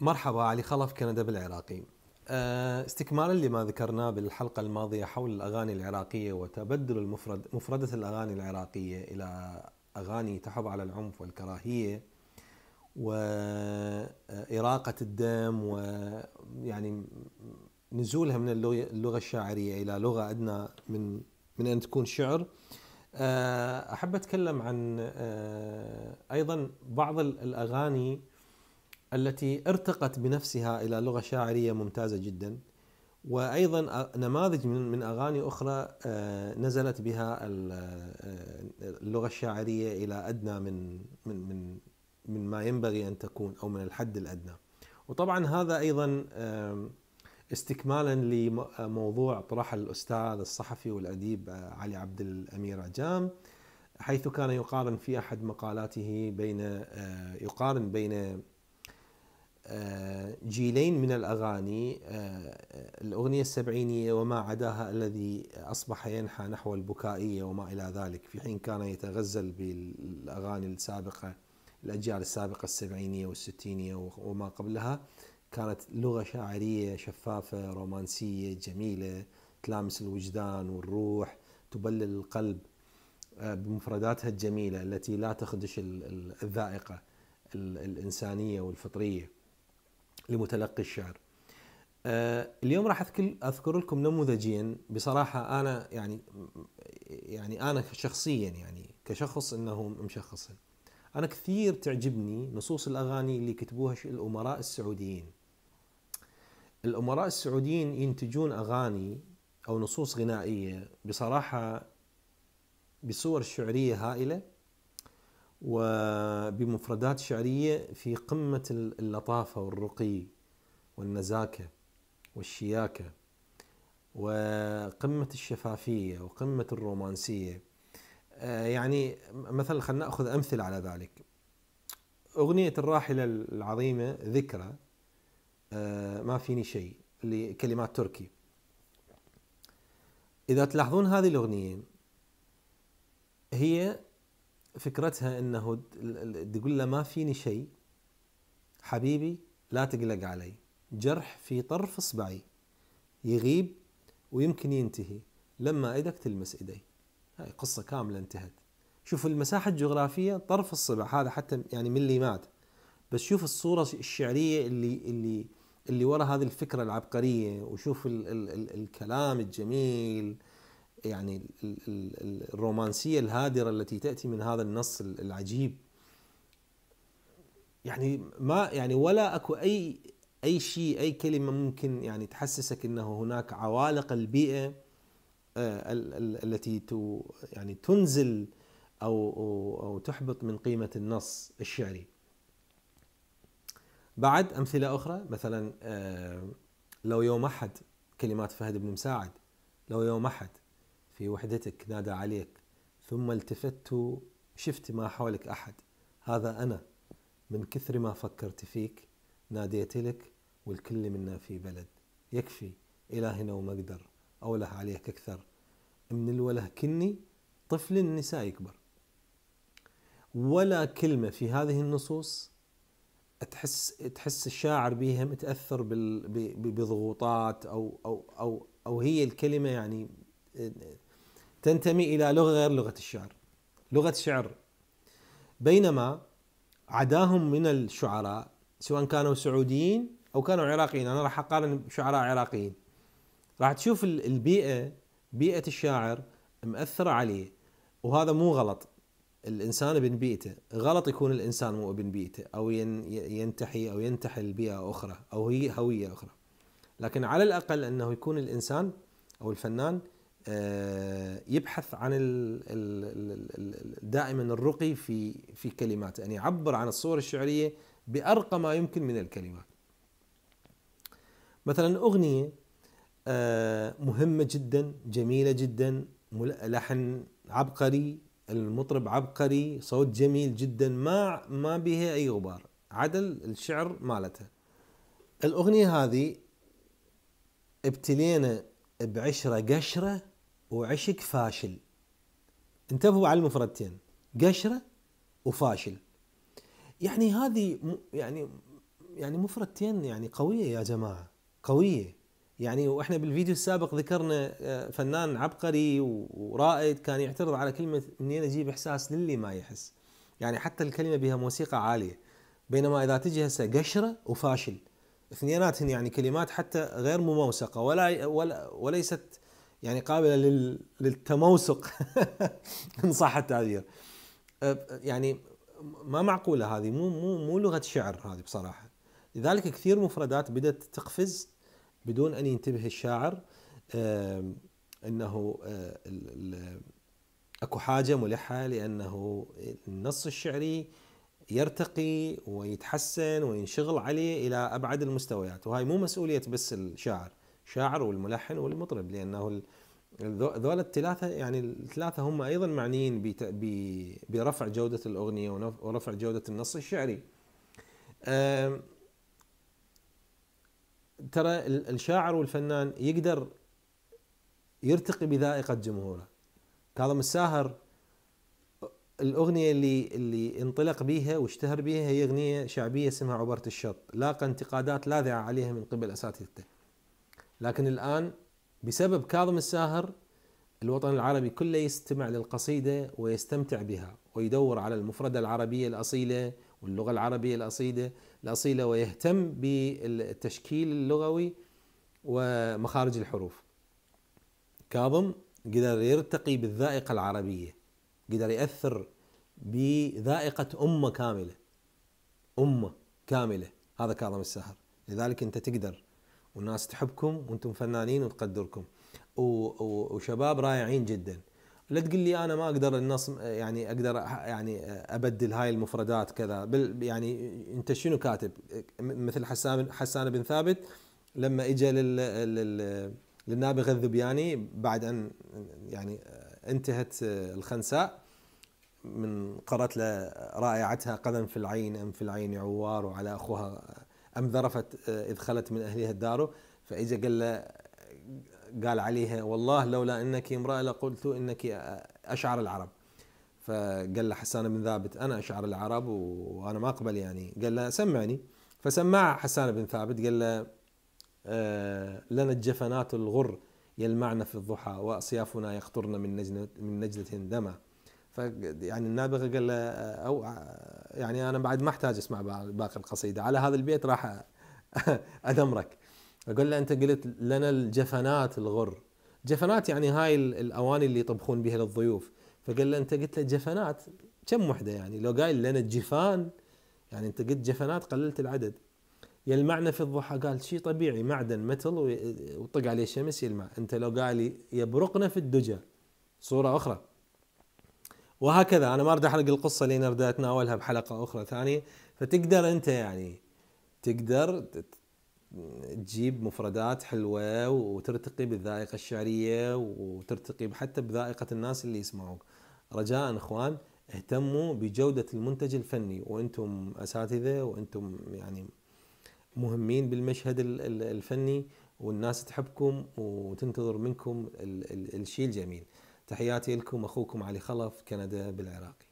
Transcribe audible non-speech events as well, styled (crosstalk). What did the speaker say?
مرحبا علي خلف كندا بالعراقي آه، استكمالا لما ذكرناه بالحلقة الماضية حول الأغاني العراقية وتبدل المفرد مفردة الأغاني العراقية إلى أغاني تحب على العنف والكراهية وإراقة الدم ويعني نزولها من اللغة الشاعرية إلى لغة أدنى من من أن تكون شعر آه، أحب أتكلم عن آه، أيضا بعض الأغاني التي ارتقت بنفسها الى لغه شاعريه ممتازه جدا وايضا نماذج من اغاني اخرى آه، نزلت بها آه، اللغه الشاعريه الى ادنى من من من من ما ينبغي ان تكون او من الحد الادنى. وطبعا هذا ايضا استكمالا لموضوع طرحه الاستاذ الصحفي والاديب آه، علي عبد الامير عجام حيث كان يقارن في احد مقالاته بين يقارن بين آه، جيلين من الأغاني آه، آه، الأغنية السبعينية وما عداها الذي أصبح ينحى نحو البكائية وما إلى ذلك في حين كان يتغزل بالأغاني السابقة الأجيال السابقة السبعينية والستينية وما قبلها كانت لغة شاعرية شفافة رومانسية جميلة تلامس الوجدان والروح تبلل القلب بمفرداتها الجميلة التي لا تخدش الذائقة الإنسانية والفطرية لمتلقي الشعر آه، اليوم راح اذكر لكم نموذجين بصراحه انا يعني يعني انا شخصيا يعني كشخص انه مشخص انا كثير تعجبني نصوص الاغاني اللي كتبوها الامراء السعوديين الامراء السعوديين ينتجون اغاني او نصوص غنائيه بصراحه بصور شعريه هائله وبمفردات شعريه في قمه اللطافه والرقي والنزاكه والشياكه وقمه الشفافيه وقمه الرومانسيه آه، يعني مثلا خلينا ناخذ امثله على ذلك اغنيه الراحله العظيمه ذكرى آه، ما فيني شيء لكلمات تركي اذا تلاحظون هذه الاغنيه هي فكرتها انه تقول له ما فيني شيء حبيبي لا تقلق علي جرح في طرف اصبعي يغيب ويمكن ينتهي لما ايدك تلمس ايدي هاي قصه كامله انتهت شوف المساحه الجغرافيه طرف الصبع هذا حتى يعني مات بس شوف الصوره الشعريه اللي اللي اللي ورا هذه الفكره العبقريه وشوف ال ال ال الكلام الجميل يعني الرومانسيه الهادره التي تاتي من هذا النص العجيب يعني ما يعني ولا اكو اي اي شيء اي كلمه ممكن يعني تحسسك انه هناك عوالق البيئه آه، التي يعني تنزل او او تحبط من قيمه النص الشعري. بعد امثله اخرى مثلا آه، لو يوم احد كلمات فهد بن مساعد لو يوم احد في وحدتك نادى عليك ثم التفت شفت ما حولك أحد هذا أنا من كثر ما فكرت فيك ناديت لك والكل منا في بلد يكفي إلى هنا وما أقدر أوله عليك أكثر من الوله كني طفل النساء يكبر ولا كلمة في هذه النصوص تحس تحس الشاعر بها متأثر بضغوطات أو أو أو أو هي الكلمة يعني تنتمي إلى لغة غير لغة الشعر لغة شعر بينما عداهم من الشعراء سواء كانوا سعوديين أو كانوا عراقيين أنا راح أقارن شعراء عراقيين راح تشوف البيئة بيئة الشاعر مأثرة عليه وهذا مو غلط الانسان ابن بيئته غلط يكون الانسان مو ابن بيئته او ينتحي او ينتحل بيئه اخرى او هي هويه اخرى لكن على الاقل انه يكون الانسان او الفنان آه، يبحث عن دائما الرقي في في كلماته ان يعني يعبر عن الصور الشعريه بارقى ما يمكن من الكلمات مثلا اغنيه آه، مهمه جدا جميله جدا لحن عبقري المطرب عبقري صوت جميل جدا ما ما بها اي غبار عدل الشعر مالتها الاغنيه هذه ابتلينا بعشرة قشرة وعشق فاشل انتبهوا على المفردتين قشرة وفاشل يعني هذه يعني يعني مفردتين يعني قوية يا جماعة قوية يعني واحنا بالفيديو السابق ذكرنا آه، فنان عبقري ورائد كان يعترض على كلمة منين اجيب احساس للي ما يحس يعني حتى الكلمة بها موسيقى عالية بينما اذا تجي هسه قشرة وفاشل اثنيناتهن يعني كلمات حتى غير مموسقة ولا ولا وليست يعني قابله لل... للتموسق (laughs) ان صح التعبير أه، يعني ما معقوله هذه مو مو مو لغه شعر هذه بصراحه لذلك كثير مفردات بدات تقفز بدون ان ينتبه الشاعر أه، انه أه، اكو حاجه ملحه لانه النص الشعري يرتقي ويتحسن وينشغل عليه الى ابعد المستويات وهي مو مسؤوليه بس الشاعر الشاعر والملحن والمطرب لانه ذول الثلاثه يعني الثلاثه هم ايضا معنيين برفع جوده الاغنيه ورفع جوده النص الشعري. ترى الشاعر والفنان يقدر يرتقي بذائقه جمهوره. كاظم الساهر الاغنيه اللي اللي انطلق بيها واشتهر بيها هي اغنيه شعبيه اسمها عبره الشط، لاقى انتقادات لاذعه عليها من قبل اساتذته. لكن الآن بسبب كاظم الساهر الوطن العربي كله يستمع للقصيدة ويستمتع بها ويدور على المفردة العربية الأصيلة واللغة العربية الأصيلة الأصيلة ويهتم بالتشكيل اللغوي ومخارج الحروف كاظم قدر يرتقي بالذائقة العربية قدر يأثر بذائقة أمة كاملة أمة كاملة هذا كاظم الساهر لذلك أنت تقدر والناس تحبكم وانتم فنانين وتقدركم وشباب رائعين جدا لا تقول لي انا ما اقدر النص يعني اقدر يعني ابدل هاي المفردات كذا يعني انت شنو كاتب مثل حسان حسان بن ثابت لما اجى للنابغه الذبياني بعد ان يعني انتهت الخنساء من قرأت له رائعتها قدم في العين أم في العين عوار وعلى أخوها أم ذرفت آه، إذ خلت من أهلها الدار فإجا قال له قال عليها والله لولا أنك امرأة لقلت أنك آه، أشعر العرب فقال له حسان بن ثابت أنا أشعر العرب وأنا ما أقبل يعني قال له سمعني فسمع حسان بن ثابت قال له آه، لنا الجفنات الغر يلمعن في الضحى وأصيافنا يقطرن من نجلة, من نجلة دما يعني النابغه قال له او يعني انا بعد ما احتاج اسمع باقي القصيده على هذا البيت راح (laughs) ادمرك اقول له انت قلت لنا الجفنات الغر جفنات يعني هاي الاواني اللي يطبخون بها للضيوف فقال له انت قلت له جفنات كم وحده يعني لو قايل لنا الجفان يعني انت قلت جفنات قللت العدد يلمعنا في الضحى قال شيء طبيعي معدن متل وطق عليه شمس يلمع انت لو قال يبرقنا في الدجى صوره اخرى وهكذا انا ما اريد احرق القصه انا اريد اتناولها بحلقه اخرى ثانيه فتقدر انت يعني تقدر تجيب مفردات حلوه وترتقي بالذائقه الشعريه وترتقي حتى بذائقه الناس اللي يسمعوك رجاء اخوان اهتموا بجوده المنتج الفني وانتم اساتذه وانتم يعني مهمين بالمشهد الفني والناس تحبكم وتنتظر منكم الشيء الجميل تحياتي لكم اخوكم علي خلف كندا بالعراق